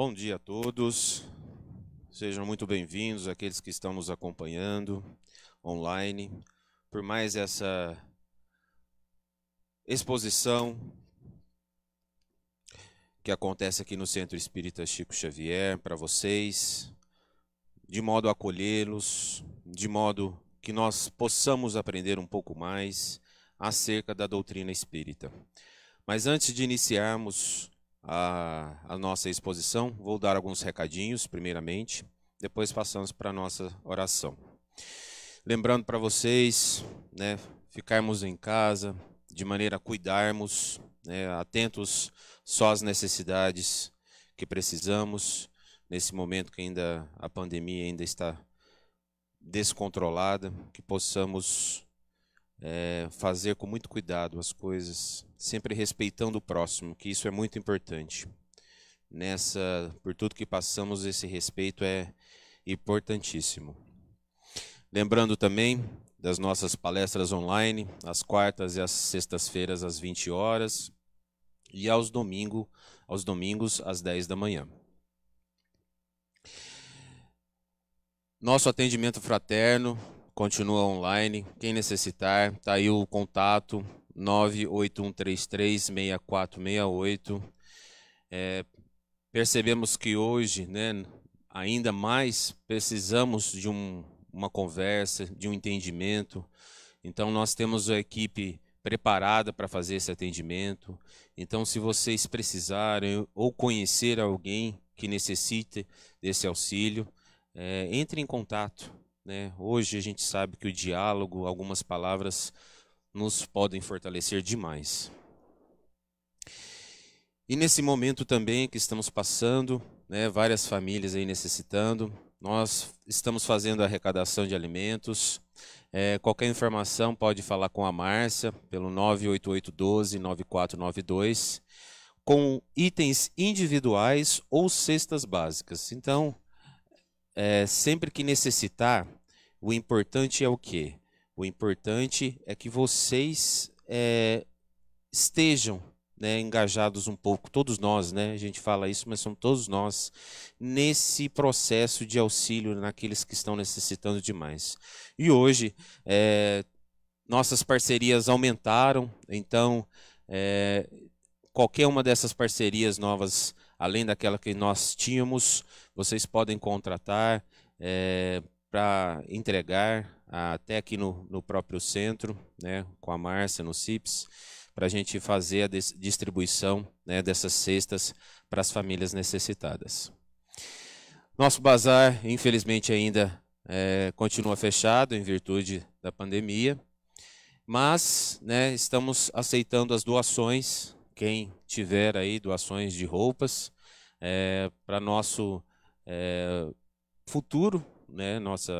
Bom dia a todos, sejam muito bem-vindos aqueles que estão nos acompanhando online. Por mais essa exposição que acontece aqui no Centro Espírita Chico Xavier para vocês, de modo a acolhê-los, de modo que nós possamos aprender um pouco mais acerca da doutrina espírita. Mas antes de iniciarmos a, a nossa exposição, vou dar alguns recadinhos, primeiramente, depois passamos para a nossa oração. Lembrando para vocês, né, ficarmos em casa, de maneira a cuidarmos, né, atentos só às necessidades que precisamos, nesse momento que ainda a pandemia ainda está descontrolada, que possamos é, fazer com muito cuidado as coisas, sempre respeitando o próximo, que isso é muito importante. Nessa, por tudo que passamos, esse respeito é importantíssimo. Lembrando também das nossas palestras online, às quartas e às sextas-feiras às 20 horas e aos domingo, aos domingos às 10 da manhã. Nosso atendimento fraterno continua online. Quem necessitar, tá aí o contato 981336468. É, percebemos que hoje, né, ainda mais precisamos de um, uma conversa, de um entendimento. Então nós temos a equipe preparada para fazer esse atendimento. Então se vocês precisarem ou conhecer alguém que necessite desse auxílio, é, entre em contato. Né? Hoje a gente sabe que o diálogo, algumas palavras, nos podem fortalecer demais. E nesse momento também que estamos passando, né, várias famílias aí necessitando, nós estamos fazendo arrecadação de alimentos. É, qualquer informação pode falar com a Márcia pelo 988129492 com itens individuais ou cestas básicas. Então, é, sempre que necessitar, o importante é o que O importante é que vocês é, estejam né, engajados um pouco, todos nós, né? A gente fala isso, mas são todos nós nesse processo de auxílio naqueles que estão necessitando demais. E hoje é, nossas parcerias aumentaram, então é, qualquer uma dessas parcerias novas, além daquela que nós tínhamos, vocês podem contratar. É, para entregar ah, até aqui no, no próprio centro, né, com a Márcia, no CIPS, para a gente fazer a distribuição né, dessas cestas para as famílias necessitadas. Nosso bazar, infelizmente, ainda é, continua fechado em virtude da pandemia, mas né, estamos aceitando as doações, quem tiver aí doações de roupas, é, eh, para nosso é, futuro né, nossa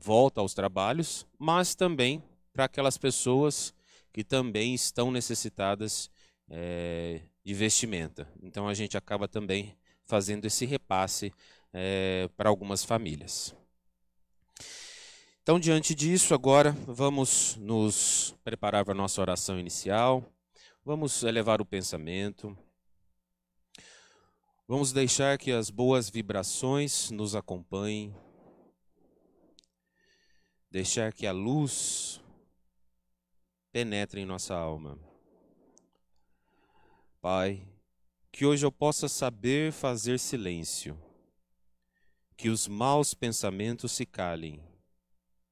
volta aos trabalhos, mas também para aquelas pessoas que também estão necessitadas é, de vestimenta. Então a gente acaba também fazendo esse repasse é, para algumas famílias. Então, diante disso, agora vamos nos preparar para a nossa oração inicial, vamos elevar o pensamento, vamos deixar que as boas vibrações nos acompanhem deixar que a luz penetre em nossa alma. Pai, que hoje eu possa saber fazer silêncio, que os maus pensamentos se calem,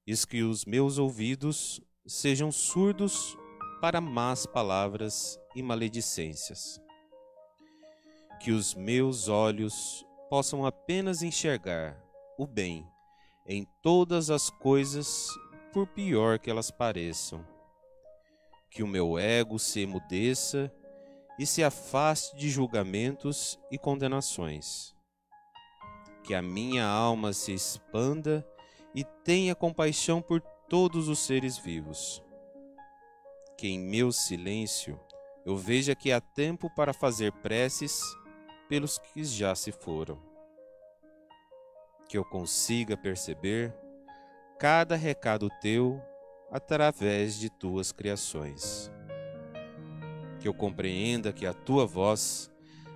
e que os meus ouvidos sejam surdos para más palavras e maledicências. Que os meus olhos possam apenas enxergar o bem em todas as coisas, por pior que elas pareçam. Que o meu ego se emudeça e se afaste de julgamentos e condenações. Que a minha alma se expanda e tenha compaixão por todos os seres vivos. Que em meu silêncio eu veja que há tempo para fazer preces pelos que já se foram que eu consiga perceber cada recado teu através de tuas criações. Que eu compreenda que a tua voz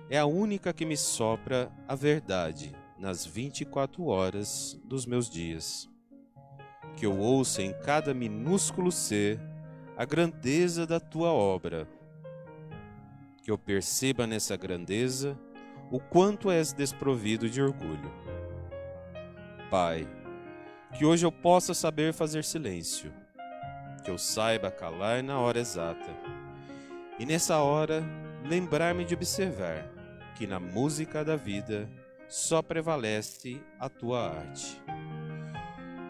é a única que me sopra a verdade nas 24 horas dos meus dias. Que eu ouça em cada minúsculo ser a grandeza da tua obra. Que eu perceba nessa grandeza o quanto és desprovido de orgulho Pai, que hoje eu possa saber fazer silêncio, que eu saiba calar na hora exata, e nessa hora lembrar-me de observar que na música da vida só prevalece a tua arte,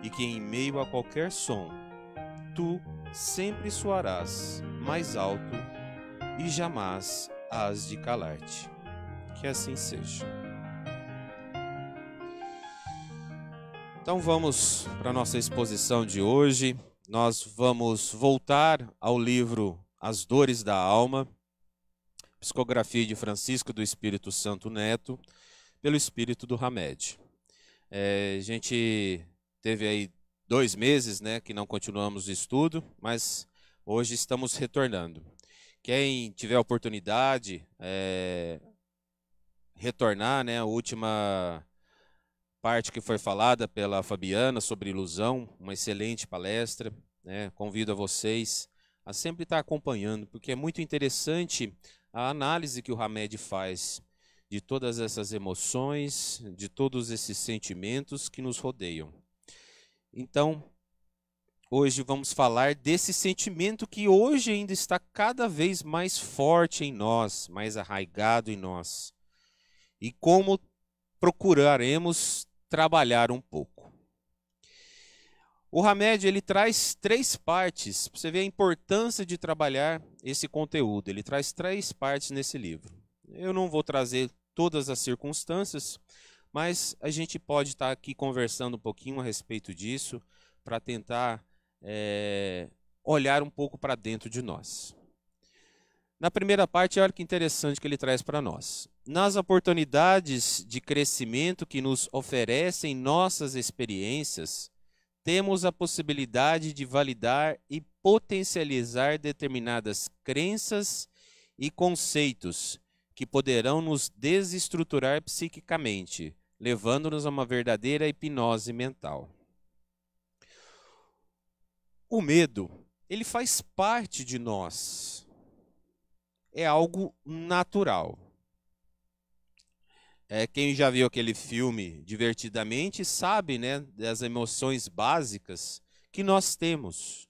e que em meio a qualquer som, tu sempre soarás mais alto e jamais hás de calar-te. Que assim seja. Então vamos para a nossa exposição de hoje. Nós vamos voltar ao livro As Dores da Alma, psicografia de Francisco do Espírito Santo Neto, pelo Espírito do Hamed. É, a gente teve aí dois meses né, que não continuamos o estudo, mas hoje estamos retornando. Quem tiver oportunidade, é, retornar, né, a última parte que foi falada pela Fabiana sobre ilusão, uma excelente palestra. Né? Convido a vocês a sempre estar acompanhando, porque é muito interessante a análise que o Hamed faz de todas essas emoções, de todos esses sentimentos que nos rodeiam. Então, hoje vamos falar desse sentimento que hoje ainda está cada vez mais forte em nós, mais arraigado em nós. E como procuraremos trabalhar um pouco. O Hamed ele traz três partes, você vê a importância de trabalhar esse conteúdo. Ele traz três partes nesse livro. Eu não vou trazer todas as circunstâncias, mas a gente pode estar tá aqui conversando um pouquinho a respeito disso para tentar é, olhar um pouco para dentro de nós. Na primeira parte, olha que interessante que ele traz para nós nas oportunidades de crescimento que nos oferecem nossas experiências, temos a possibilidade de validar e potencializar determinadas crenças e conceitos que poderão nos desestruturar psiquicamente, levando-nos a uma verdadeira hipnose mental. O medo, ele faz parte de nós. É algo natural é, quem já viu aquele filme divertidamente sabe né, das emoções básicas que nós temos.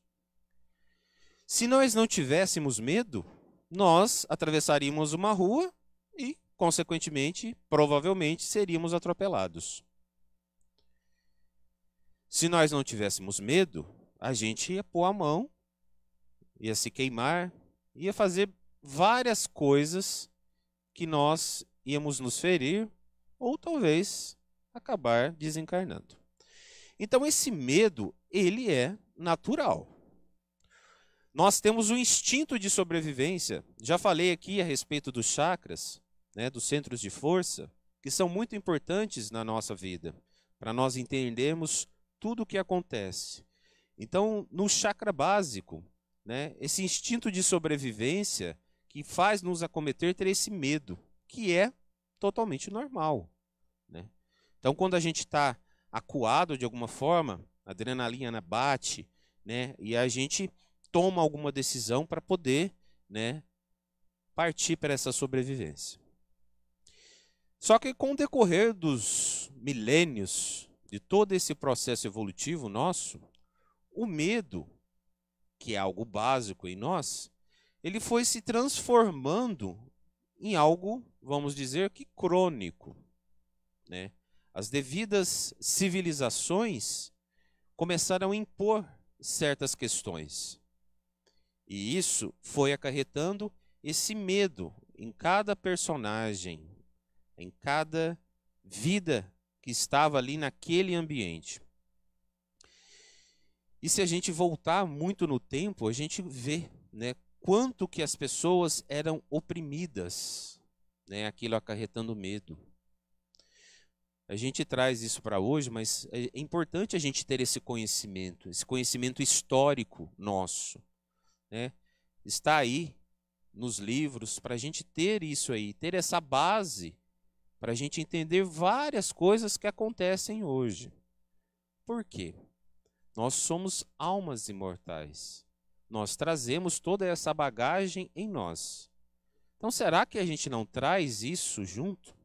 Se nós não tivéssemos medo, nós atravessaríamos uma rua e, consequentemente, provavelmente seríamos atropelados. Se nós não tivéssemos medo, a gente ia pôr a mão, ia se queimar, ia fazer várias coisas que nós íamos nos ferir ou talvez acabar desencarnando. Então esse medo, ele é natural. Nós temos o um instinto de sobrevivência. Já falei aqui a respeito dos chakras, né, dos centros de força, que são muito importantes na nossa vida, para nós entendermos tudo o que acontece. Então, no chakra básico, né, esse instinto de sobrevivência que faz nos acometer ter esse medo que é totalmente normal. Né? Então, quando a gente está acuado de alguma forma, a adrenalina bate, né? E a gente toma alguma decisão para poder, né? Partir para essa sobrevivência. Só que com o decorrer dos milênios de todo esse processo evolutivo nosso, o medo, que é algo básico em nós, ele foi se transformando em algo, vamos dizer que crônico. Né? As devidas civilizações começaram a impor certas questões. E isso foi acarretando esse medo em cada personagem, em cada vida que estava ali naquele ambiente. E se a gente voltar muito no tempo, a gente vê né, quanto que as pessoas eram oprimidas, né? aquilo acarretando medo. A gente traz isso para hoje, mas é, é importante a gente ter esse conhecimento, esse conhecimento histórico nosso. Né? Está aí nos livros para a gente ter isso aí, ter essa base para a gente entender várias coisas que acontecem hoje. Por quê? Nós somos almas imortais. Nós trazemos toda essa bagagem em nós. Então, será que a gente não traz isso junto?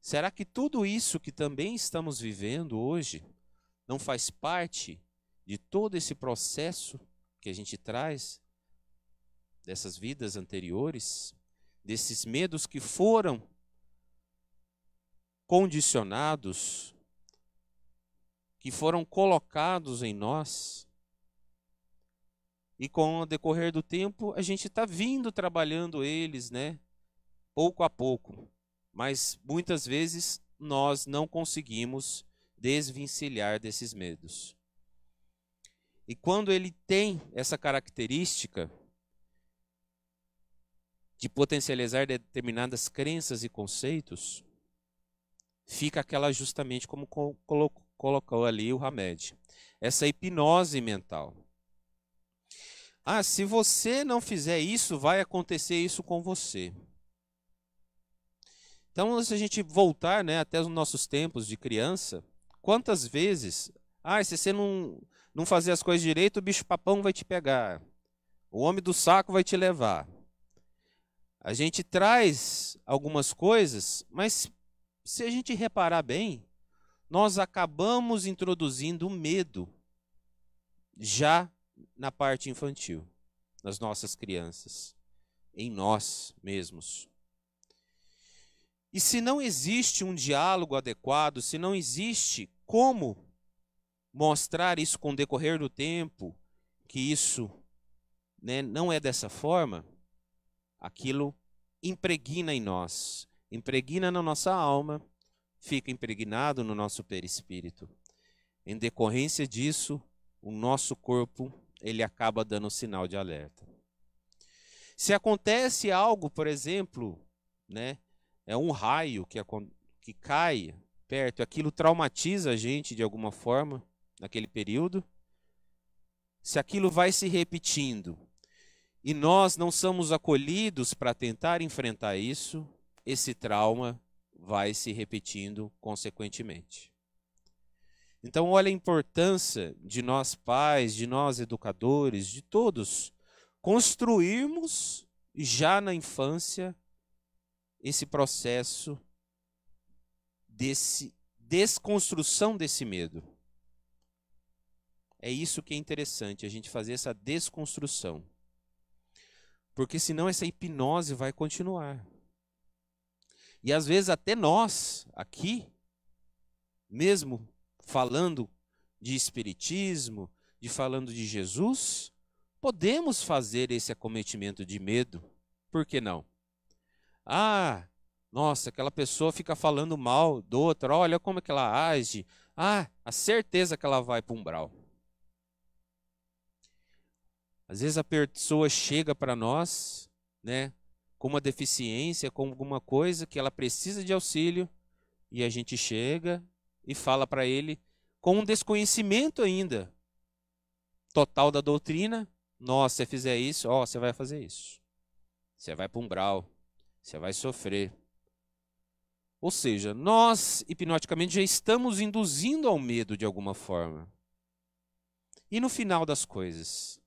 Será que tudo isso que também estamos vivendo hoje não faz parte de todo esse processo que a gente traz dessas vidas anteriores, desses medos que foram condicionados, que foram colocados em nós? E com o decorrer do tempo, a gente está vindo trabalhando eles, né? Pouco a pouco. Mas muitas vezes nós não conseguimos desvencilhar desses medos. E quando ele tem essa característica de potencializar determinadas crenças e conceitos, fica aquela justamente como colocou ali o Hamed, essa hipnose mental. Ah, se você não fizer isso, vai acontecer isso com você. Então, se a gente voltar né, até os nossos tempos de criança, quantas vezes. Ah, se você não, não fazer as coisas direito, o bicho-papão vai te pegar. O homem do saco vai te levar. A gente traz algumas coisas, mas se a gente reparar bem, nós acabamos introduzindo o medo já na parte infantil, nas nossas crianças, em nós mesmos. E se não existe um diálogo adequado, se não existe como mostrar isso com o decorrer do tempo, que isso né, não é dessa forma, aquilo impregna em nós, impregna na nossa alma, fica impregnado no nosso perispírito. Em decorrência disso, o nosso corpo ele acaba dando um sinal de alerta. Se acontece algo, por exemplo, né, é um raio que, que cai perto, aquilo traumatiza a gente de alguma forma naquele período. Se aquilo vai se repetindo e nós não somos acolhidos para tentar enfrentar isso, esse trauma vai se repetindo consequentemente. Então, olha a importância de nós pais, de nós educadores, de todos, construirmos já na infância esse processo desse desconstrução desse medo. É isso que é interessante, a gente fazer essa desconstrução. Porque senão essa hipnose vai continuar. E às vezes até nós, aqui, mesmo falando de espiritismo, de falando de Jesus, podemos fazer esse acometimento de medo. Por que não? Ah, nossa, aquela pessoa fica falando mal do outro, olha como é que ela age. Ah, a certeza que ela vai para o umbral. Às vezes a pessoa chega para nós, né, com uma deficiência, com alguma coisa que ela precisa de auxílio, e a gente chega e fala para ele, com um desconhecimento ainda total da doutrina: nossa, se fizer isso, ó, você vai fazer isso. Você vai para um grau, você vai sofrer. Ou seja, nós hipnoticamente já estamos induzindo ao medo de alguma forma. E no final das coisas,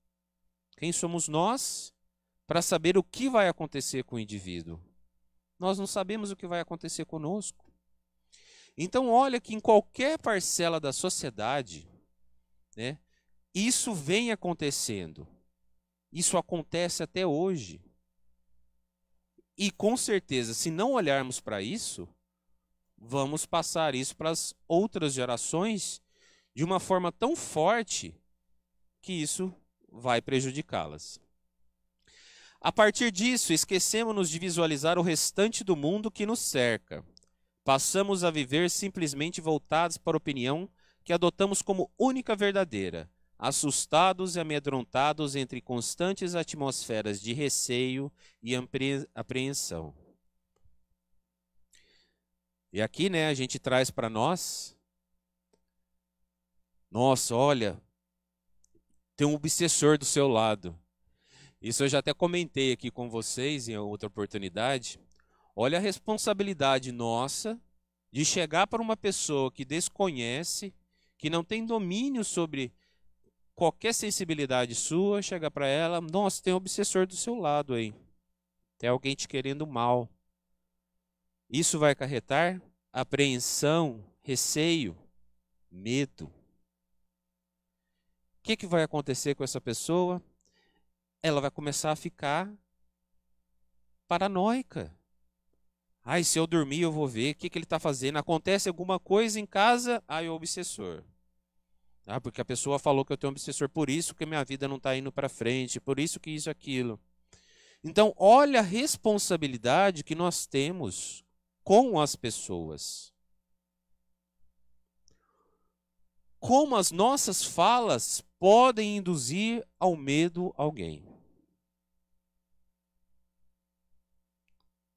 quem somos nós para saber o que vai acontecer com o indivíduo? Nós não sabemos o que vai acontecer conosco. Então, olha que em qualquer parcela da sociedade, né, isso vem acontecendo. Isso acontece até hoje. E com certeza, se não olharmos para isso, vamos passar isso para as outras gerações de uma forma tão forte que isso vai prejudicá-las. A partir disso, esquecemos-nos de visualizar o restante do mundo que nos cerca. Passamos a viver simplesmente voltados para a opinião que adotamos como única verdadeira, assustados e amedrontados entre constantes atmosferas de receio e apreensão. E aqui, né, a gente traz para nós. Nossa, olha, tem um obsessor do seu lado. Isso eu já até comentei aqui com vocês em outra oportunidade. Olha a responsabilidade nossa de chegar para uma pessoa que desconhece, que não tem domínio sobre qualquer sensibilidade sua, chegar para ela, nossa, tem um obsessor do seu lado aí. Tem alguém te querendo mal. Isso vai acarretar apreensão, receio, medo. O que, que vai acontecer com essa pessoa? Ela vai começar a ficar paranoica. Ai, se eu dormir, eu vou ver o que, que ele está fazendo. Acontece alguma coisa em casa, ai, o obsessor. Ah, porque a pessoa falou que eu tenho um obsessor, por isso que minha vida não está indo para frente, por isso que isso aquilo. Então, olha a responsabilidade que nós temos com as pessoas. Como as nossas falas podem induzir ao medo alguém.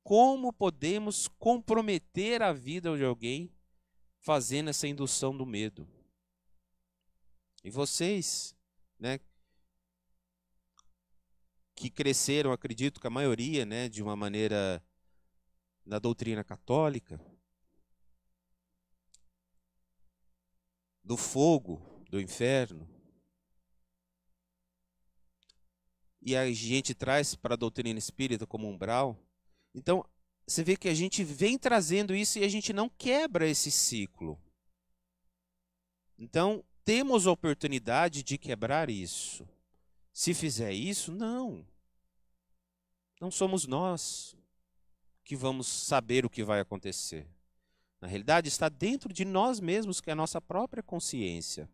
como podemos comprometer a vida de alguém fazendo essa indução do medo? E vocês, né, que cresceram, acredito que a maioria, né, de uma maneira na doutrina católica, do fogo do inferno, e a gente traz para a doutrina espírita como umbral, então, você vê que a gente vem trazendo isso e a gente não quebra esse ciclo. Então, temos a oportunidade de quebrar isso. Se fizer isso, não. Não somos nós que vamos saber o que vai acontecer. Na realidade, está dentro de nós mesmos, que é a nossa própria consciência,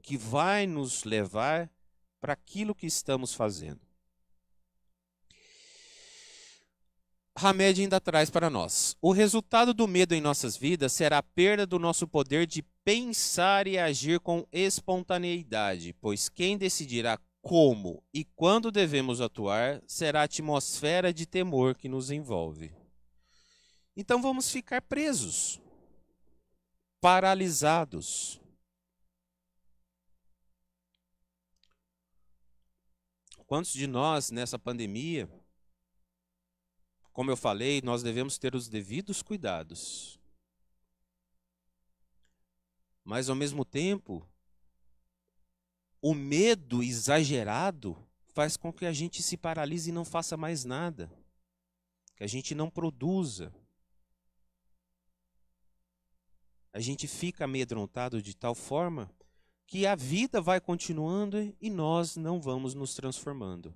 que vai nos levar para aquilo que estamos fazendo. Hamed ainda traz para nós: o resultado do medo em nossas vidas será a perda do nosso poder de pensar e agir com espontaneidade, pois quem decidirá como e quando devemos atuar será a atmosfera de temor que nos envolve. Então vamos ficar presos, paralisados. Quantos de nós nessa pandemia como eu falei, nós devemos ter os devidos cuidados. Mas, ao mesmo tempo, o medo exagerado faz com que a gente se paralise e não faça mais nada, que a gente não produza. A gente fica amedrontado de tal forma que a vida vai continuando e nós não vamos nos transformando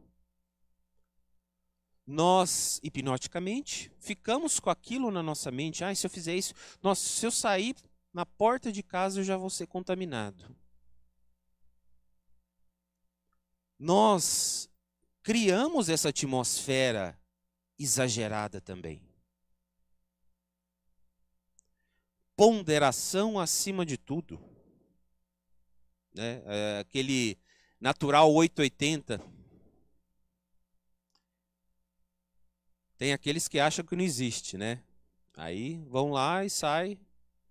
nós hipnoticamente ficamos com aquilo na nossa mente. Ah, se eu fizer isso, nossa, se eu sair na porta de casa eu já vou ser contaminado. Nós criamos essa atmosfera exagerada também. Ponderação acima de tudo. Né? É aquele natural 880 Tem aqueles que acham que não existe, né? Aí vão lá e saem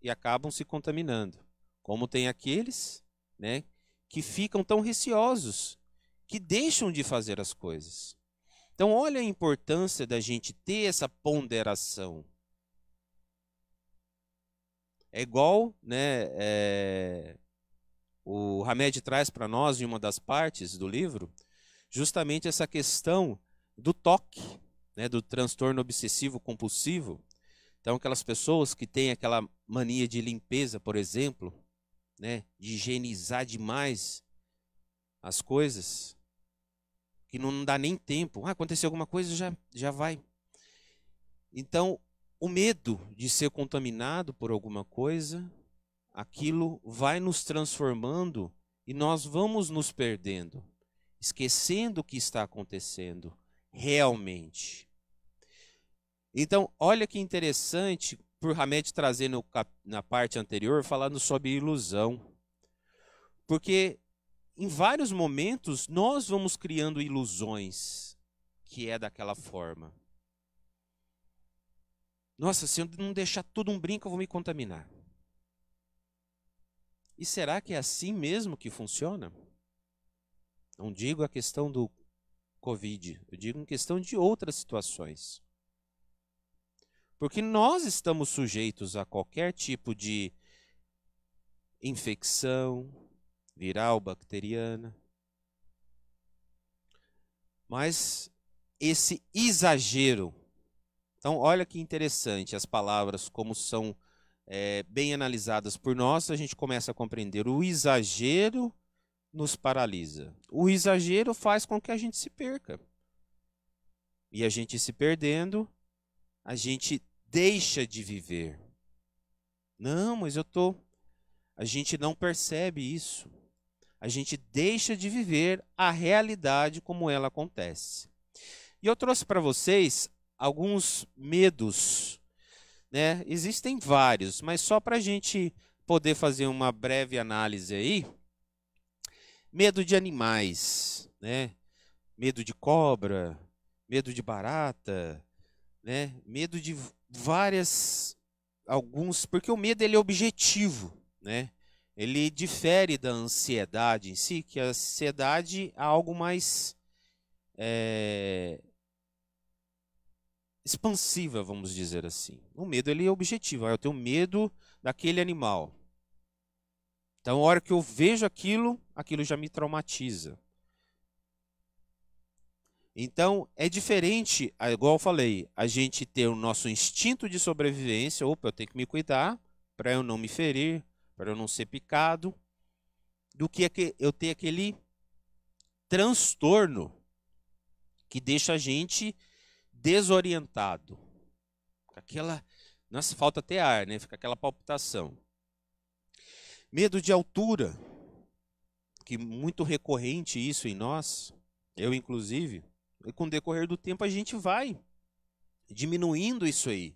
e acabam se contaminando. Como tem aqueles, né, que ficam tão receosos que deixam de fazer as coisas. Então, olha a importância da gente ter essa ponderação. É igual, né? É, o Hamed traz para nós em uma das partes do livro justamente essa questão do toque né, do transtorno obsessivo compulsivo. Então, aquelas pessoas que têm aquela mania de limpeza, por exemplo, né, de higienizar demais as coisas, que não dá nem tempo. Ah, aconteceu alguma coisa, já, já vai. Então, o medo de ser contaminado por alguma coisa, aquilo vai nos transformando e nós vamos nos perdendo, esquecendo o que está acontecendo realmente. Então, olha que interessante por Hamed trazer no, na parte anterior falando sobre ilusão. Porque em vários momentos nós vamos criando ilusões que é daquela forma. Nossa, se eu não deixar tudo um brinco, eu vou me contaminar. E será que é assim mesmo que funciona? Não digo a questão do Covid, eu digo em questão de outras situações. Porque nós estamos sujeitos a qualquer tipo de infecção viral, bacteriana. Mas esse exagero. Então, olha que interessante as palavras, como são é, bem analisadas por nós, a gente começa a compreender. O exagero nos paralisa. O exagero faz com que a gente se perca. E a gente se perdendo, a gente deixa de viver. Não, mas eu tô. A gente não percebe isso. A gente deixa de viver a realidade como ela acontece. E eu trouxe para vocês alguns medos, né? Existem vários, mas só para a gente poder fazer uma breve análise aí. Medo de animais, né? Medo de cobra, medo de barata, né? Medo de várias alguns, porque o medo ele é objetivo, né? Ele difere da ansiedade em si, que a ansiedade é algo mais é, expansiva, vamos dizer assim. O medo ele é objetivo. Ah, eu tenho medo daquele animal. Então, a hora que eu vejo aquilo, aquilo já me traumatiza. Então, é diferente, igual eu falei, a gente ter o nosso instinto de sobrevivência, opa, eu tenho que me cuidar para eu não me ferir, para eu não ser picado, do que eu ter aquele transtorno que deixa a gente desorientado. Aquela, nossa, falta até ar, né? Fica aquela palpitação. Medo de altura, que muito recorrente isso em nós, eu inclusive com o decorrer do tempo, a gente vai diminuindo isso aí.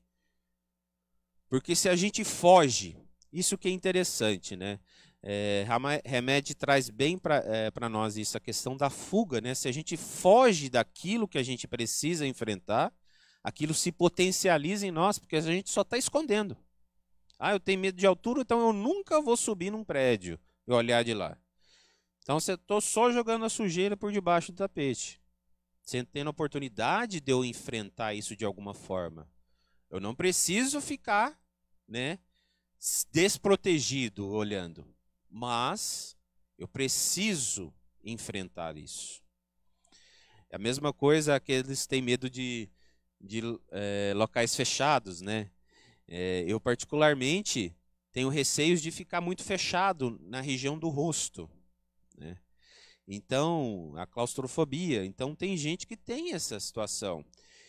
Porque se a gente foge, isso que é interessante, né? É, remédio traz bem para é, nós isso, a questão da fuga, né? Se a gente foge daquilo que a gente precisa enfrentar, aquilo se potencializa em nós, porque a gente só está escondendo. Ah, eu tenho medo de altura, então eu nunca vou subir num prédio e olhar de lá. Então, você estou só jogando a sujeira por debaixo do tapete. Tá tendo a oportunidade de eu enfrentar isso de alguma forma. Eu não preciso ficar, né, desprotegido olhando, mas eu preciso enfrentar isso. É a mesma coisa que eles têm medo de, de é, locais fechados, né? É, eu particularmente tenho receios de ficar muito fechado na região do rosto, né? Então, a claustrofobia. Então, tem gente que tem essa situação.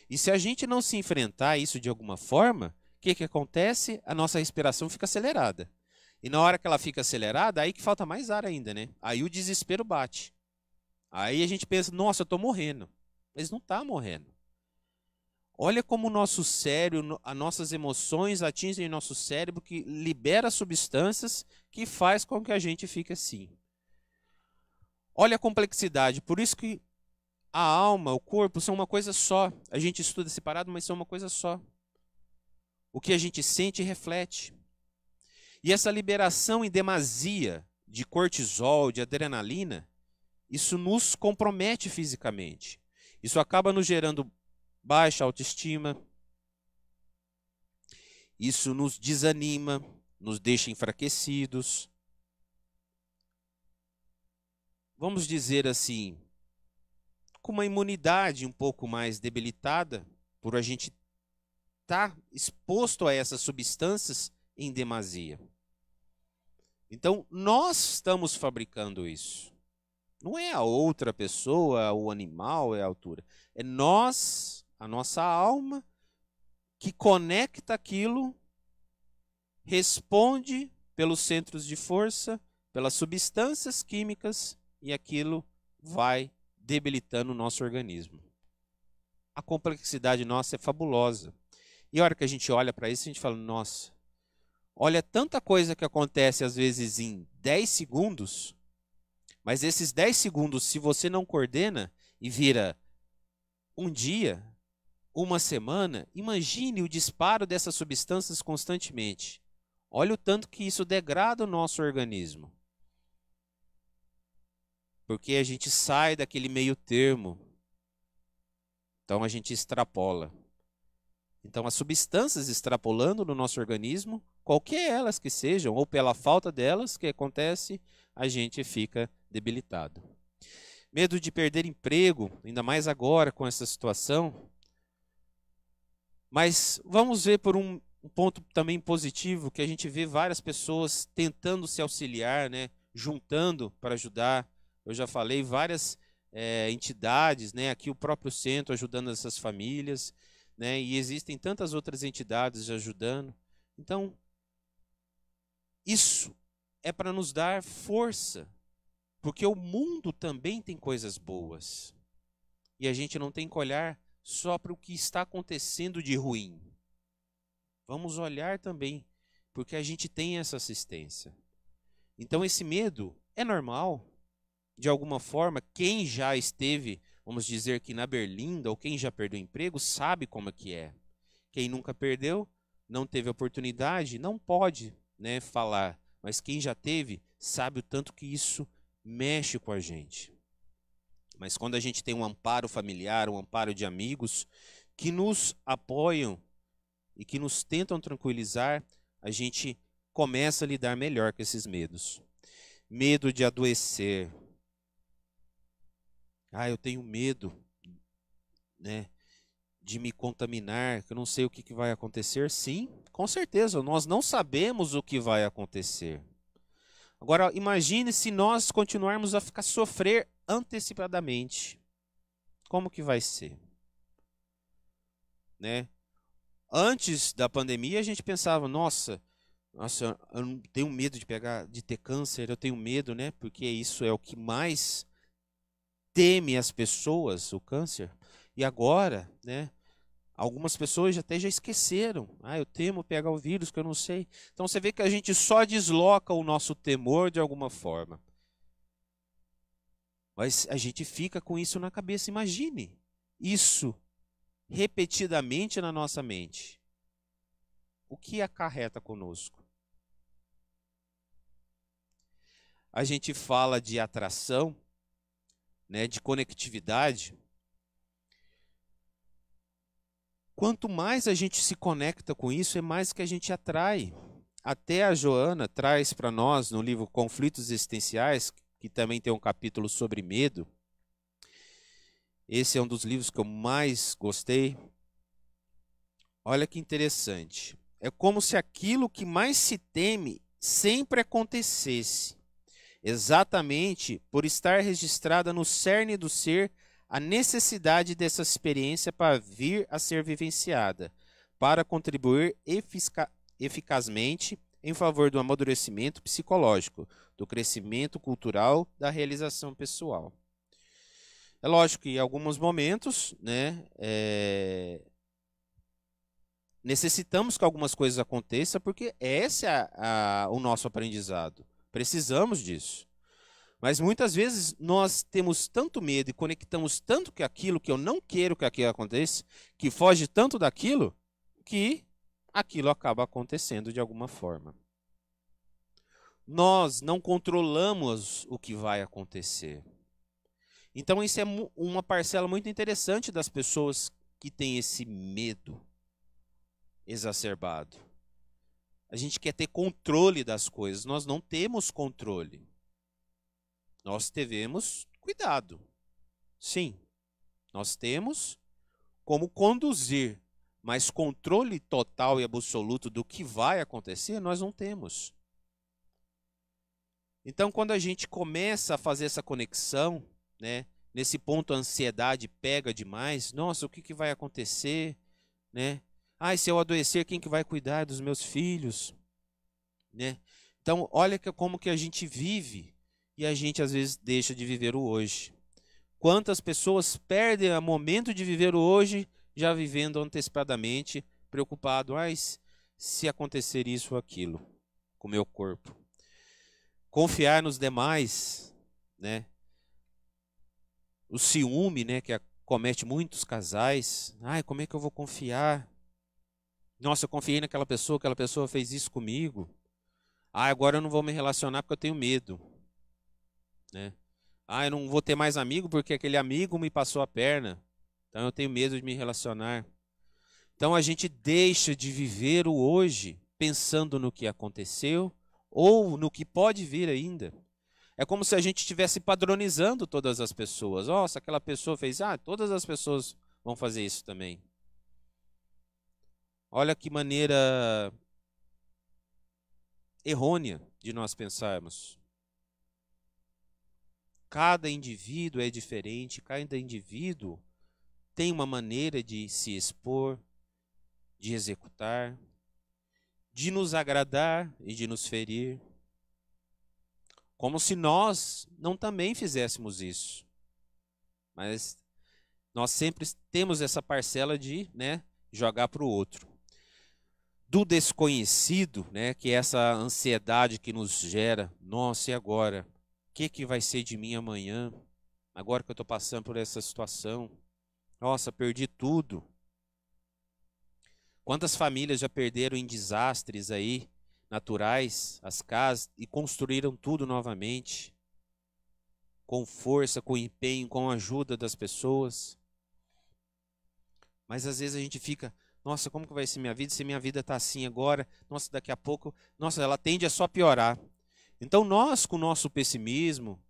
E se a gente não se enfrentar isso de alguma forma, o que, que acontece? A nossa respiração fica acelerada. E na hora que ela fica acelerada, aí que falta mais ar ainda, né? Aí o desespero bate. Aí a gente pensa, nossa, eu tô morrendo. Mas não tá morrendo. Olha como o nosso cérebro, as nossas emoções atingem o nosso cérebro que libera substâncias que faz com que a gente fique assim. Olha a complexidade. Por isso que a alma, o corpo são uma coisa só. A gente estuda separado, mas são uma coisa só. O que a gente sente reflete. E essa liberação em demasia de cortisol, de adrenalina, isso nos compromete fisicamente. Isso acaba nos gerando baixa autoestima. Isso nos desanima, nos deixa enfraquecidos, vamos dizer assim, com uma imunidade um pouco mais debilitada, por a gente estar tá exposto a essas substâncias em demasia. Então, nós estamos fabricando isso. Não é a outra pessoa, é o animal, é a altura. É nós, a nossa alma, que conecta aquilo, responde pelos centros de força, pelas substâncias químicas e aquilo vai debilitando o nosso organismo. A complexidade nossa é fabulosa. E a hora que a gente olha para isso, a gente fala: nossa, olha tanta coisa que acontece às vezes em 10 segundos, mas esses 10 segundos, se você não coordena e vira um dia, uma semana, imagine o disparo dessas substâncias constantemente. Olha o tanto que isso degrada o nosso organismo. Porque a gente sai daquele meio termo. Então a gente extrapola. Então as substâncias extrapolando no nosso organismo, qualquer elas que sejam, ou pela falta delas que acontece, a gente fica debilitado. Medo de perder emprego, ainda mais agora com essa situação. Mas vamos ver por um, ponto também positivo que a gente vê várias pessoas tentando se auxiliar, né, juntando para ajudar eu já falei, várias é, entidades, né? aqui o próprio centro ajudando essas famílias, né? e existem tantas outras entidades ajudando. Então, isso é para nos dar força, porque o mundo também tem coisas boas. E a gente não tem que olhar só para o que está acontecendo de ruim. Vamos olhar também, porque a gente tem essa assistência. Então, esse medo é normal de alguma forma, quem já esteve, vamos dizer que na Berlinda, ou quem já perdeu emprego, sabe como é que é. Quem nunca perdeu, não teve oportunidade, não pode né, falar. Mas quem já teve, sabe o tanto que isso mexe com a gente. Mas quando a gente tem um amparo familiar, um amparo de amigos que nos apoiam e que nos tentam tranquilizar, a gente começa a lidar melhor com esses medos. Medo de adoecer, ah, eu tenho medo, né? De me contaminar, que eu não sei o que, que vai acontecer. Sim, com certeza, nós não sabemos o que vai acontecer. Agora, imagine se nós continuarmos a ficar sofrer antecipadamente. Como que vai ser? Né? Antes da pandemia, a gente pensava, nossa, nossa, eu tenho medo de pegar, de ter câncer, eu tenho medo, né? Porque isso é o que mais teme as pessoas, o câncer. E agora, né? Algumas pessoas até já esqueceram. Ah, eu temo pegar o vírus, que eu não sei. Então você vê que a gente só desloca o nosso temor de alguma forma. Mas a gente fica com isso na cabeça. Imagine isso repetidamente na nossa mente. O que acarreta conosco? A gente fala de atração, né, de conectividade, quanto mais a gente se conecta com isso, é mais que a gente atrai. Até a Joana traz para nós no livro Conflitos Existenciais, que também tem um capítulo sobre medo. Esse é um dos livros que eu mais gostei. Olha que interessante. É como se aquilo que mais se teme sempre acontecesse exatamente por estar registrada no cerne do ser a necessidade dessa experiência para vir a ser vivenciada, para contribuir eficazmente em favor do amadurecimento psicológico, do crescimento cultural, da realização pessoal. É lógico que em alguns momentos, né, é... necessitamos que algumas coisas aconteçam, porque esse é a, a, o nosso aprendizado. Precisamos disso. Mas muitas vezes nós temos tanto medo e conectamos tanto que aquilo que eu não quero que aquilo aconteça, que foge tanto daquilo, que aquilo acaba acontecendo de alguma forma. Nós não controlamos o que vai acontecer. Então, isso é uma parcela muito interessante das pessoas que têm esse medo exacerbado. A gente quer ter controle das coisas. Nós não temos controle. Nós devemos cuidado. Sim, nós temos como conduzir, mas controle total e absoluto do que vai acontecer, nós não temos. Então, quando a gente começa a fazer essa conexão, né, nesse ponto a ansiedade pega demais, nossa, o que, que vai acontecer, né? Ai, se eu adoecer, quem que vai cuidar dos meus filhos? Né? Então, olha como que a gente vive e a gente às vezes deixa de viver o hoje. Quantas pessoas perdem o momento de viver o hoje já vivendo antecipadamente, preocupado, ai, se acontecer isso ou aquilo com o meu corpo. Confiar nos demais, né? O ciúme, né, que acomete muitos casais. Ai, como é que eu vou confiar nossa, eu confiei naquela pessoa, aquela pessoa fez isso comigo. Ah, agora eu não vou me relacionar porque eu tenho medo. Né? Ah, eu não vou ter mais amigo porque aquele amigo me passou a perna. Então eu tenho medo de me relacionar. Então a gente deixa de viver o hoje pensando no que aconteceu ou no que pode vir ainda. É como se a gente estivesse padronizando todas as pessoas. Nossa, aquela pessoa fez, ah, todas as pessoas vão fazer isso também. Olha que maneira errônea de nós pensarmos. Cada indivíduo é diferente, cada indivíduo tem uma maneira de se expor, de executar, de nos agradar e de nos ferir. Como se nós não também fizéssemos isso. Mas nós sempre temos essa parcela de né, jogar para o outro do desconhecido, né, que é essa ansiedade que nos gera, nossa, e agora? O que, que vai ser de mim amanhã? Agora que eu estou passando por essa situação, nossa, perdi tudo. Quantas famílias já perderam em desastres aí, naturais, as casas, e construíram tudo novamente, com força, com empenho, com a ajuda das pessoas. Mas às vezes a gente fica, nossa, como que vai ser minha vida se minha vida está assim agora? Nossa, daqui a pouco, nossa, ela tende a só piorar. Então nós, com o nosso pessimismo,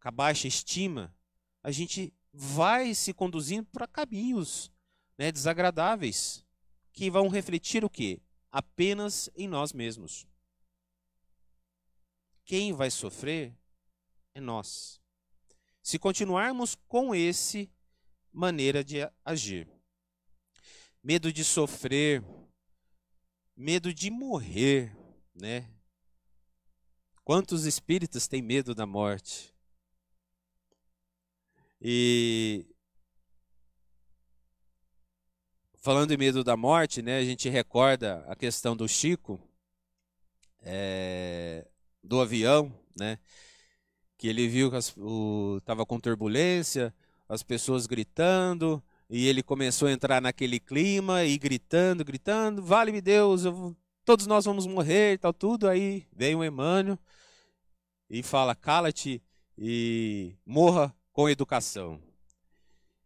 com a baixa estima, a gente vai se conduzindo para caminhos né, desagradáveis que vão refletir o quê? Apenas em nós mesmos. Quem vai sofrer é nós. Se continuarmos com esse maneira de agir medo de sofrer, medo de morrer, né? Quantos espíritos têm medo da morte? E falando em medo da morte, né? A gente recorda a questão do Chico, é, do avião, né? Que ele viu que estava com turbulência, as pessoas gritando, e ele começou a entrar naquele clima e gritando, gritando, vale-me Deus, eu, todos nós vamos morrer e tal, tudo. Aí vem o Emmanuel e fala, cala-te e morra com educação.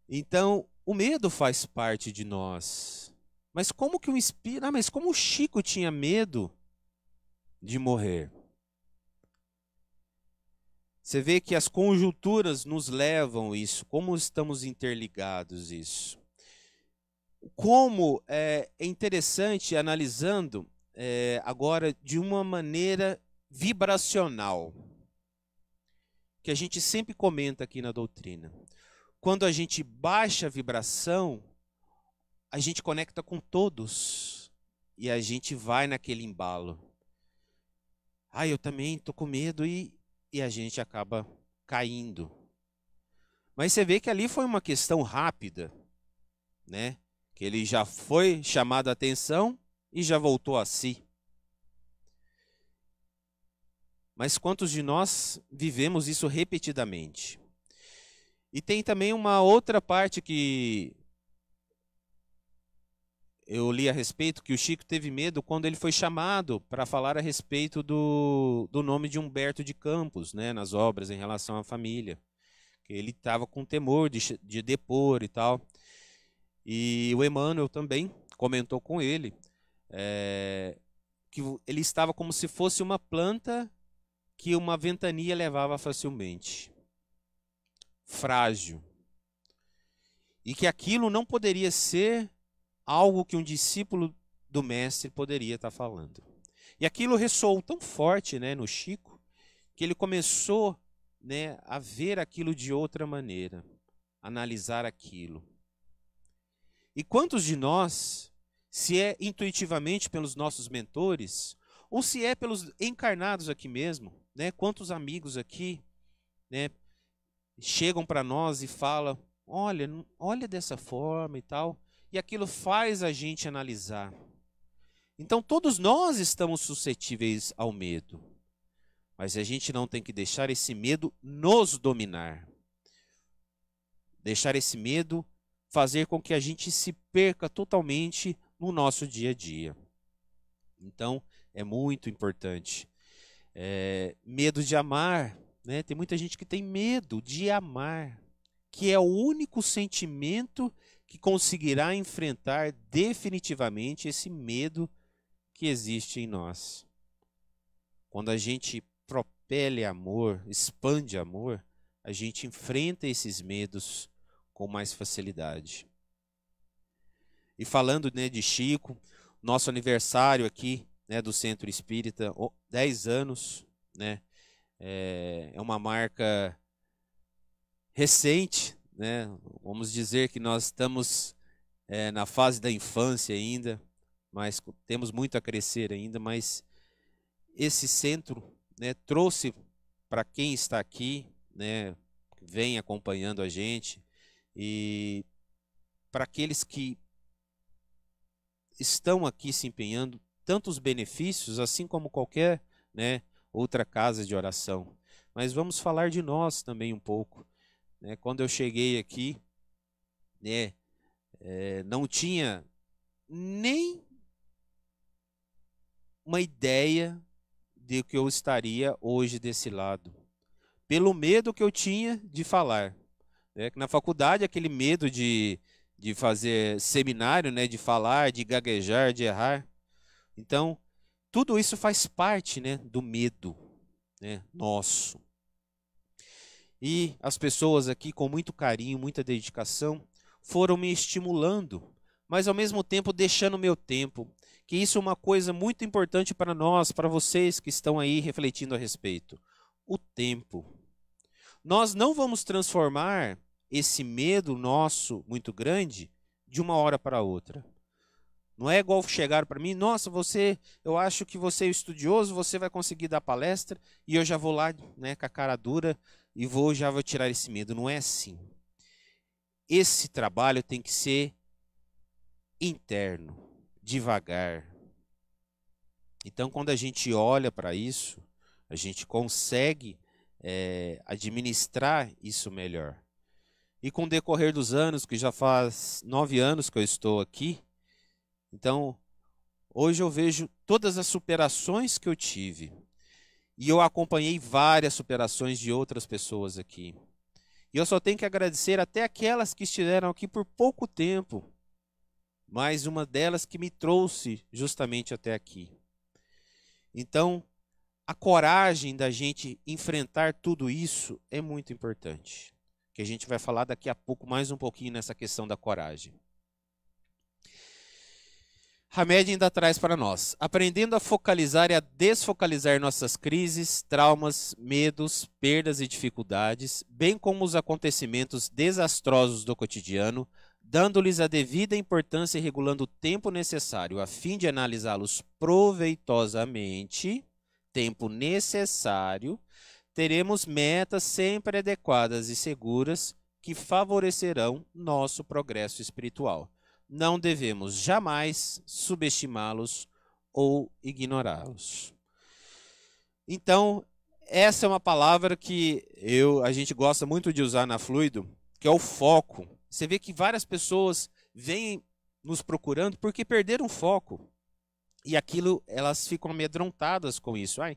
Então, o medo faz parte de nós. Mas como que o espírito. Ah, mas como o Chico tinha medo de morrer? Você vê que as conjunturas nos levam isso, como estamos interligados isso. Como é, é interessante analisando é, agora de uma maneira vibracional, que a gente sempre comenta aqui na doutrina. Quando a gente baixa a vibração, a gente conecta com todos e a gente vai naquele embalo. Ah, eu também estou com medo e e a gente acaba caindo. Mas você vê que ali foi uma questão rápida, né? Que ele já foi chamado a atenção e já voltou a si. Mas quantos de nós vivemos isso repetidamente? E tem também uma outra parte que eu li a respeito que o Chico teve medo quando ele foi chamado para falar a respeito do, do nome de Humberto de Campos, né, nas obras em relação à família. Ele estava com temor de, de depor e tal. E o Emmanuel também comentou com ele é, que ele estava como se fosse uma planta que uma ventania levava facilmente, frágil. E que aquilo não poderia ser algo que um discípulo do mestre poderia estar tá falando. E aquilo ressoou tão forte né, no Chico que ele começou né, a ver aquilo de outra maneira, analisar aquilo. E quantos de nós, se é intuitivamente pelos nossos mentores, ou se é pelos encarnados aqui mesmo, né, quantos amigos aqui né, chegam para nós e falam: olha, olha dessa forma e tal e aquilo faz a gente analisar. Então todos nós estamos suscetíveis ao medo. Mas a gente não tem que deixar esse medo nos dominar. Deixar esse medo fazer com que a gente se perca totalmente no nosso dia a dia. Então, é muito importante. É, medo de amar. Né? Tem muita gente que tem medo de amar, que é o único sentimento que conseguirá enfrentar definitivamente esse medo que existe em nós. Quando a gente propele amor, expande amor, a gente enfrenta esses medos com mais facilidade. E falando né, de Chico, nosso aniversário aqui né, do Centro Espírita, 10 anos, né, é, é uma marca recente né? Vamos dizer que nós estamos é, na fase da infância ainda, mas temos muito a crescer ainda. Mas esse centro né, trouxe para quem está aqui, né, vem acompanhando a gente e para aqueles que estão aqui se empenhando, tantos benefícios, assim como qualquer né, outra casa de oração. Mas vamos falar de nós também um pouco. Né? Quando eu cheguei aqui, né, é, não tinha nem uma ideia de que eu estaria hoje desse lado, pelo medo que eu tinha de falar. Né? Na faculdade, aquele medo de, de fazer seminário, né? de falar, de gaguejar, de errar. Então, tudo isso faz parte né? do medo né? nosso. E as pessoas aqui, com muito carinho, muita dedicação, foram me estimulando, mas ao mesmo tempo deixando meu tempo. Que isso é uma coisa muito importante para nós, para vocês que estão aí refletindo a respeito. O tempo. Nós não vamos transformar esse medo nosso muito grande de uma hora para outra. Não é igual chegar para mim, nossa, você, eu acho que você é estudioso, você vai conseguir dar palestra, e eu já vou lá, né, com a cara dura, e vou já vou tirar esse medo. Não é assim. Esse trabalho tem que ser interno, devagar. Então, quando a gente olha para isso, a gente consegue é, administrar isso melhor. E com o decorrer dos anos, que já faz nove anos que eu estou aqui, então hoje eu vejo todas as superações que eu tive e eu acompanhei várias superações de outras pessoas aqui. E eu só tenho que agradecer até aquelas que estiveram aqui por pouco tempo, mas uma delas que me trouxe justamente até aqui. Então, a coragem da gente enfrentar tudo isso é muito importante. Que a gente vai falar daqui a pouco mais um pouquinho nessa questão da coragem. Hamed ainda traz para nós: aprendendo a focalizar e a desfocalizar nossas crises, traumas, medos, perdas e dificuldades, bem como os acontecimentos desastrosos do cotidiano, dando-lhes a devida importância e regulando o tempo necessário a fim de analisá-los proveitosamente, tempo necessário, teremos metas sempre adequadas e seguras que favorecerão nosso progresso espiritual não devemos jamais subestimá-los ou ignorá-los. Então, essa é uma palavra que eu, a gente gosta muito de usar na Fluido, que é o foco. Você vê que várias pessoas vêm nos procurando porque perderam o foco. E aquilo, elas ficam amedrontadas com isso. Ai,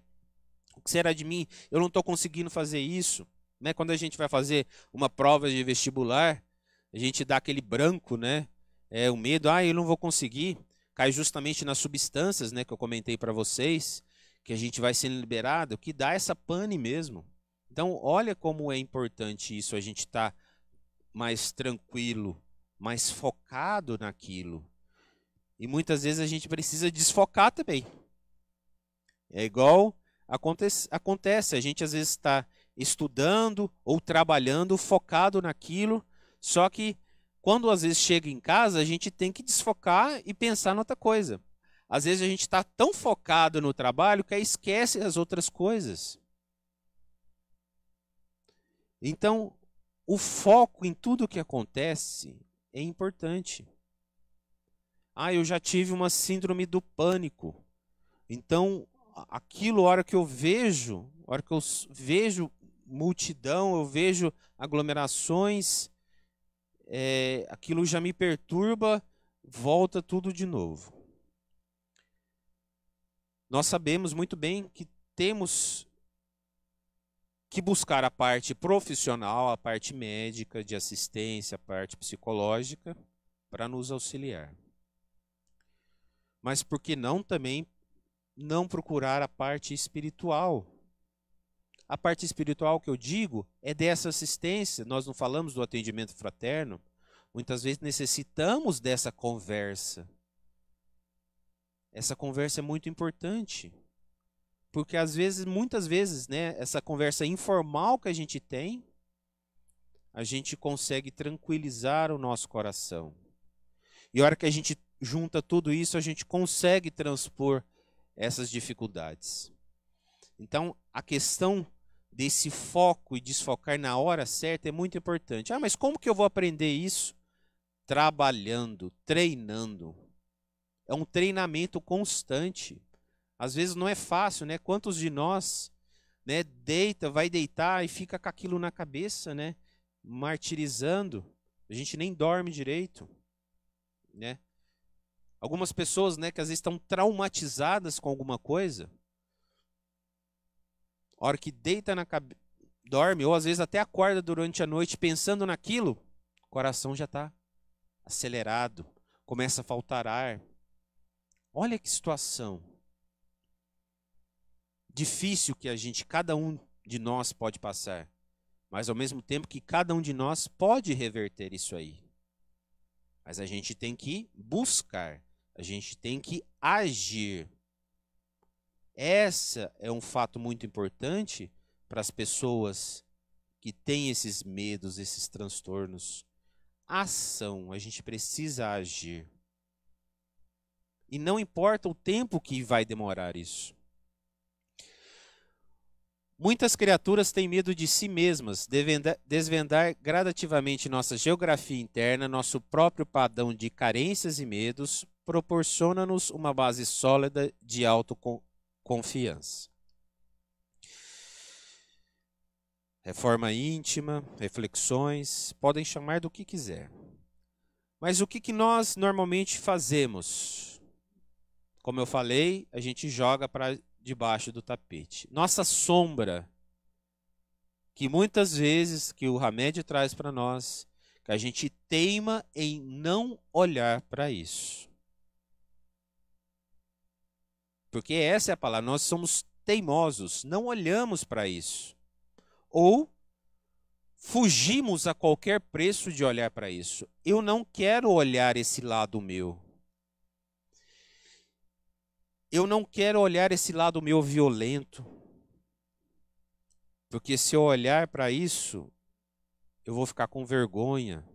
o que será de mim? Eu não estou conseguindo fazer isso. Né? Quando a gente vai fazer uma prova de vestibular, a gente dá aquele branco, né? é, o medo, ah, eu não vou conseguir, cai justamente nas substâncias, né, que eu comentei para vocês, que a gente vai sendo liberado, que dá essa pane mesmo. Então, olha como é importante isso, a gente estar tá mais tranquilo, mais focado naquilo. E muitas vezes a gente precisa desfocar também. É igual acontece, acontece a gente às vezes está estudando ou trabalhando focado naquilo, só que quando às vezes chega em casa, a gente tem que desfocar e pensar em outra coisa. Às vezes a gente está tão focado no trabalho que esquece as outras coisas. Então, o foco em tudo o que acontece é importante. Ah, eu já tive uma síndrome do pânico. Então, aquilo, a hora que eu vejo, a hora que eu vejo multidão, eu vejo aglomerações, é, aquilo já me perturba, volta tudo de novo. Nós sabemos muito bem que temos que buscar a parte profissional, a parte médica, de assistência, a parte psicológica, para nos auxiliar. Mas por que não também não procurar a parte espiritual a parte espiritual que eu digo é dessa assistência. Nós não falamos do atendimento fraterno. Muitas vezes necessitamos dessa conversa. Essa conversa é muito importante. Porque às vezes, muitas vezes, né, essa conversa informal que a gente tem, a gente consegue tranquilizar o nosso coração. E a hora que a gente junta tudo isso, a gente consegue transpor essas dificuldades. Então, a questão desse foco e desfocar na hora certa é muito importante. Ah, mas como que eu vou aprender isso? Trabalhando, treinando. É um treinamento constante. Às vezes não é fácil, né? Quantos de nós, né, deita, vai deitar e fica com aquilo na cabeça, né? Martirizando. A gente nem dorme direito, né? Algumas pessoas, né, que às vezes estão traumatizadas com alguma coisa, a hora que deita na cabeça, dorme, ou às vezes até acorda durante a noite pensando naquilo, o coração já está acelerado, começa a faltar ar. Olha que situação difícil que a gente, cada um de nós pode passar, mas ao mesmo tempo que cada um de nós pode reverter isso aí. Mas a gente tem que buscar, a gente tem que agir. Essa é um fato muito importante para as pessoas que têm esses medos, esses transtornos. Ação, a gente precisa agir. E não importa o tempo que vai demorar isso. Muitas criaturas têm medo de si mesmas, desvendar gradativamente nossa geografia interna, nosso próprio padrão de carências e medos, proporciona-nos uma base sólida de, autoconfiança confiança. Reforma íntima, reflexões, podem chamar do que quiser. Mas o que, que nós normalmente fazemos? Como eu falei, a gente joga para debaixo do tapete. Nossa sombra, que muitas vezes que o Hamed traz para nós, que a gente teima em não olhar para isso. porque essa é a palavra. Nós somos teimosos, não olhamos para isso. Ou fugimos a qualquer preço de olhar para isso. Eu não quero olhar esse lado meu. Eu não quero olhar esse lado meu violento. Porque se eu olhar para isso, eu vou ficar com vergonha.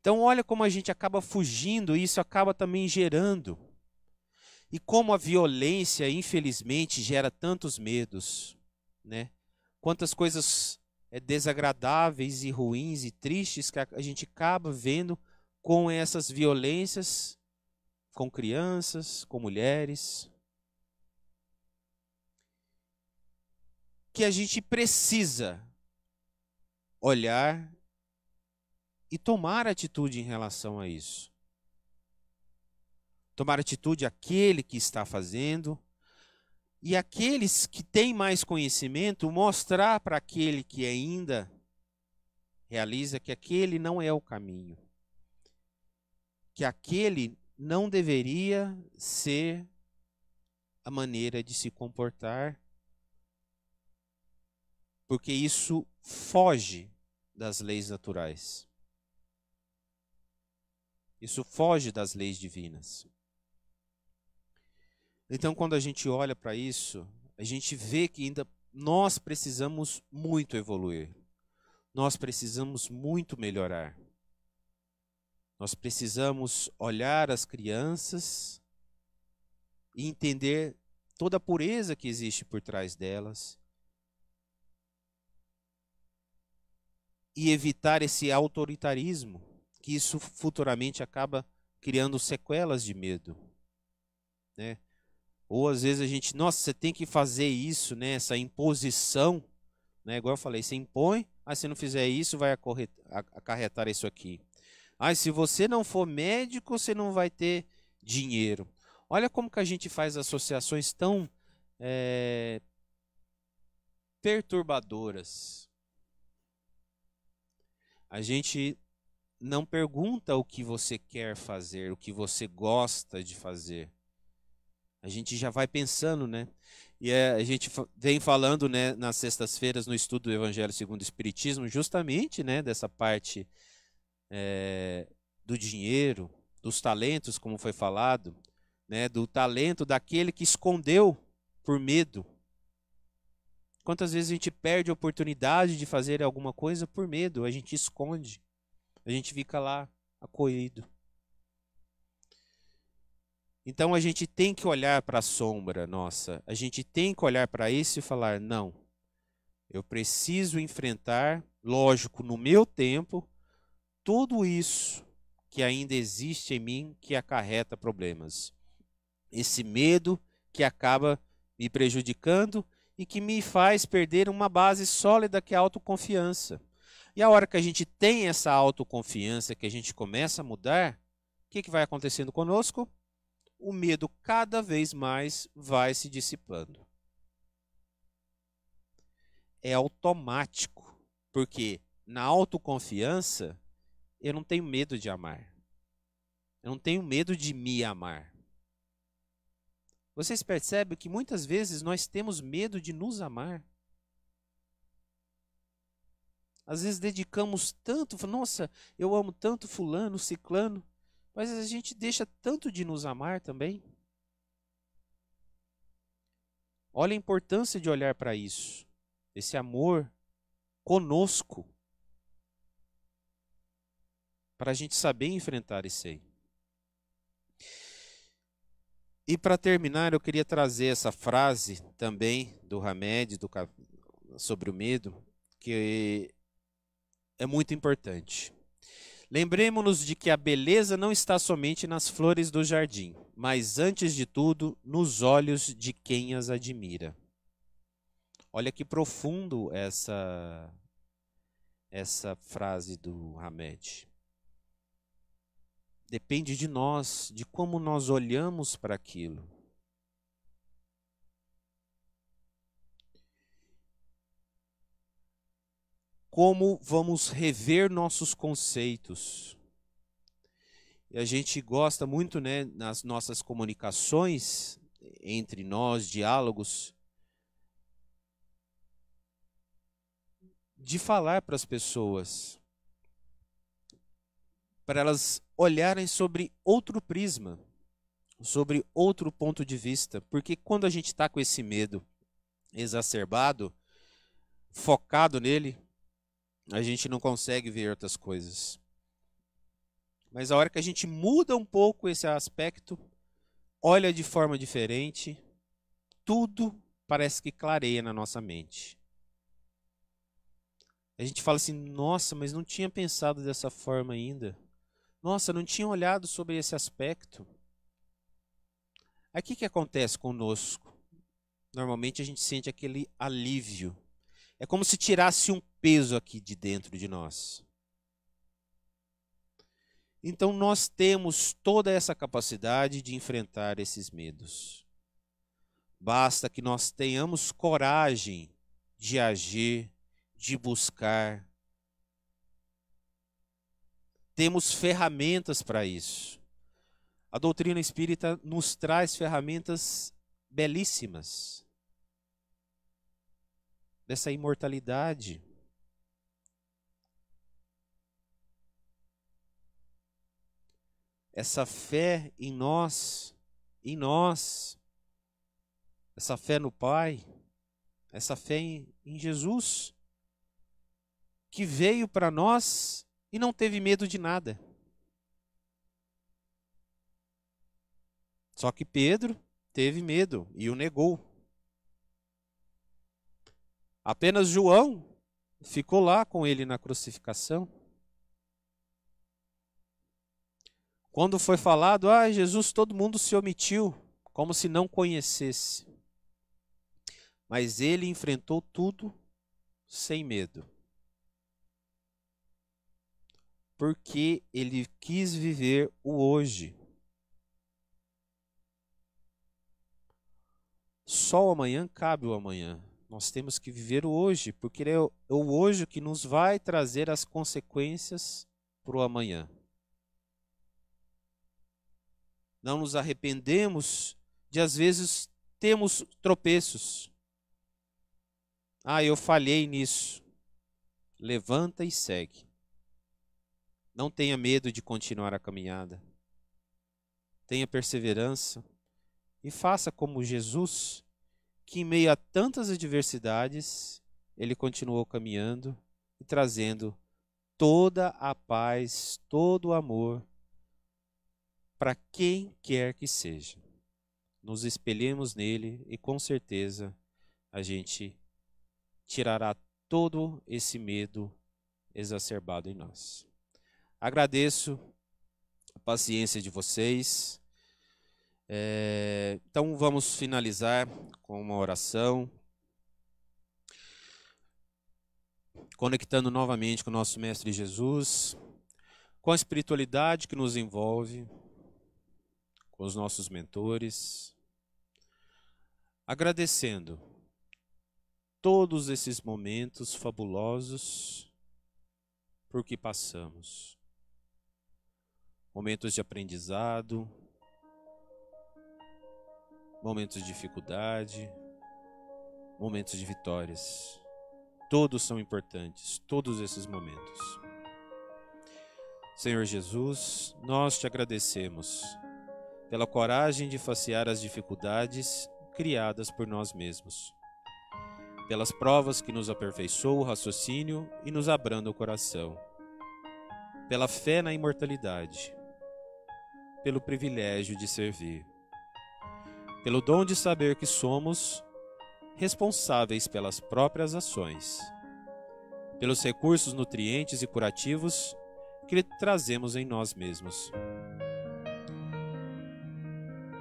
Então olha como a gente acaba fugindo e isso acaba também gerando e como a violência, infelizmente, gera tantos medos, né? Quantas coisas é, desagradáveis e ruins e tristes que a gente acaba vendo com essas violências com crianças, com mulheres. Que a gente precisa olhar e tomar atitude em relação a isso tomar atitude aquele que está fazendo, e aqueles que têm mais conhecimento mostrar para aquele que ainda realiza que aquele não é o caminho, que aquele não deveria ser a maneira de se comportar, porque isso foge das leis naturais. Isso foge das leis divinas. Então, quando a gente olha para isso, a gente vê que ainda nós precisamos muito evoluir. Nós precisamos muito melhorar. Nós precisamos olhar as crianças e entender toda a pureza que existe por trás delas. E evitar esse autoritarismo, que isso futuramente acaba criando sequelas de medo. Né? Ou às vezes a gente, nossa, você tem que fazer isso, né? Essa imposição, né? Igual eu falei, você impõe, ah, se não fizer isso, vai acarretar isso aqui. Ah, se você não for médico, você não vai ter dinheiro. Olha como que a gente faz associações tão é, perturbadoras. A gente não pergunta o que você quer fazer, o que você gosta de fazer a gente já vai pensando, né? E é, a gente vem falando, né, nas sextas-feiras no estudo do Evangelho segundo o Espiritismo, justamente, né, dessa parte é, do dinheiro, dos talentos, como foi falado, né, do talento daquele que escondeu por medo. Quantas vezes a gente perde a oportunidade de fazer alguma coisa por medo? A gente esconde, a gente fica lá acolhido. Então a gente tem que olhar para a sombra nossa, a gente tem que olhar para isso e falar: não, eu preciso enfrentar, lógico, no meu tempo, tudo isso que ainda existe em mim que acarreta problemas. Esse medo que acaba me prejudicando e que me faz perder uma base sólida que é a autoconfiança. E a hora que a gente tem essa autoconfiança, que a gente começa a mudar, o que, que vai acontecendo conosco? o medo cada vez mais vai se dissipando. É automático, porque na autoconfiança eu não tenho medo de amar. Eu não tenho medo de me amar. Vocês percebem que muitas vezes nós temos medo de nos amar. Às vezes dedicamos tanto, nossa, eu amo tanto fulano, ciclano, mas a gente deixa tanto de nos amar também. Olha a importância de olhar para isso, esse amor conosco, para a gente saber enfrentar isso aí. E para terminar, eu queria trazer essa frase também do Hamed do, sobre o medo, que é muito importante. Lembremos-nos de que a beleza não está somente nas flores do jardim, mas antes de tudo nos olhos de quem as admira. Olha que profundo essa essa frase do Hamed. Depende de nós, de como nós olhamos para aquilo. como vamos rever nossos conceitos. E a gente gosta muito, né, nas nossas comunicações entre nós, diálogos, de falar para as pessoas, para elas olharem sobre outro prisma, sobre outro ponto de vista, porque quando a gente está com esse medo exacerbado, focado nele, a gente não consegue ver outras coisas. Mas a hora que a gente muda um pouco esse aspecto, olha de forma diferente, tudo parece que clareia na nossa mente. A gente fala assim: nossa, mas não tinha pensado dessa forma ainda. Nossa, não tinha olhado sobre esse aspecto. Aí o que, que acontece conosco? Normalmente a gente sente aquele alívio. É como se tirasse um peso aqui de dentro de nós. Então nós temos toda essa capacidade de enfrentar esses medos. Basta que nós tenhamos coragem de agir, de buscar. Temos ferramentas para isso. A doutrina espírita nos traz ferramentas belíssimas dessa imortalidade essa fé em nós, em nós, essa fé no Pai, essa fé em, em Jesus, que veio para nós e não teve medo de nada. Só que Pedro teve medo e o negou. Apenas João ficou lá com ele na crucificação. Quando foi falado, ah, Jesus, todo mundo se omitiu, como se não conhecesse. Mas ele enfrentou tudo sem medo. Porque ele quis viver o hoje. Só o amanhã cabe o amanhã. Nós temos que viver o hoje, porque é, é o hoje que nos vai trazer as consequências para o amanhã não nos arrependemos de às vezes temos tropeços. Ah, eu falhei nisso. Levanta e segue. Não tenha medo de continuar a caminhada. Tenha perseverança e faça como Jesus, que em meio a tantas adversidades, ele continuou caminhando e trazendo toda a paz, todo o amor para quem quer que seja. Nos espelhemos nele e com certeza a gente tirará todo esse medo exacerbado em nós. Agradeço a paciência de vocês. É, então vamos finalizar com uma oração. Conectando novamente com o nosso Mestre Jesus, com a espiritualidade que nos envolve os nossos mentores, agradecendo todos esses momentos fabulosos por que passamos. Momentos de aprendizado, momentos de dificuldade, momentos de vitórias. Todos são importantes, todos esses momentos. Senhor Jesus, nós te agradecemos pela coragem de facear as dificuldades criadas por nós mesmos, pelas provas que nos aperfeiçoam o raciocínio e nos abranda o coração, pela fé na imortalidade, pelo privilégio de servir, pelo dom de saber que somos responsáveis pelas próprias ações, pelos recursos nutrientes e curativos que trazemos em nós mesmos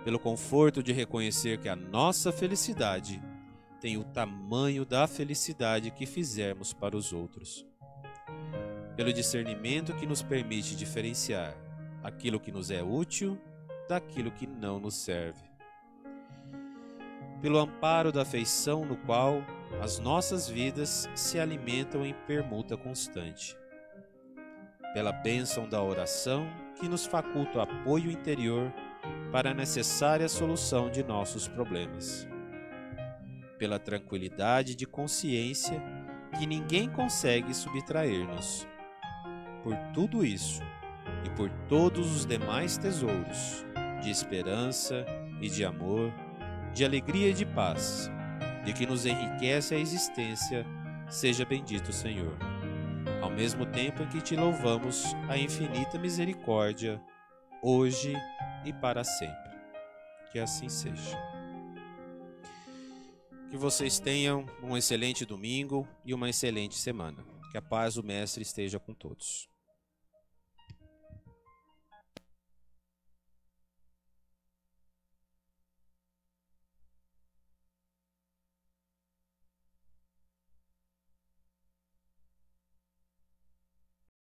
pelo conforto de reconhecer que a nossa felicidade tem o tamanho da felicidade que fizermos para os outros, pelo discernimento que nos permite diferenciar aquilo que nos é útil daquilo que não nos serve, pelo amparo da afeição no qual as nossas vidas se alimentam em permuta constante, pela bênção da oração que nos faculta o apoio interior para a necessária solução de nossos problemas. Pela tranquilidade de consciência que ninguém consegue subtrair-nos. Por tudo isso e por todos os demais tesouros de esperança e de amor, de alegria e de paz, de que nos enriquece a existência, seja bendito, Senhor. Ao mesmo tempo em que te louvamos a infinita misericórdia hoje e para sempre. Que assim seja. Que vocês tenham um excelente domingo e uma excelente semana. Que a paz do Mestre esteja com todos.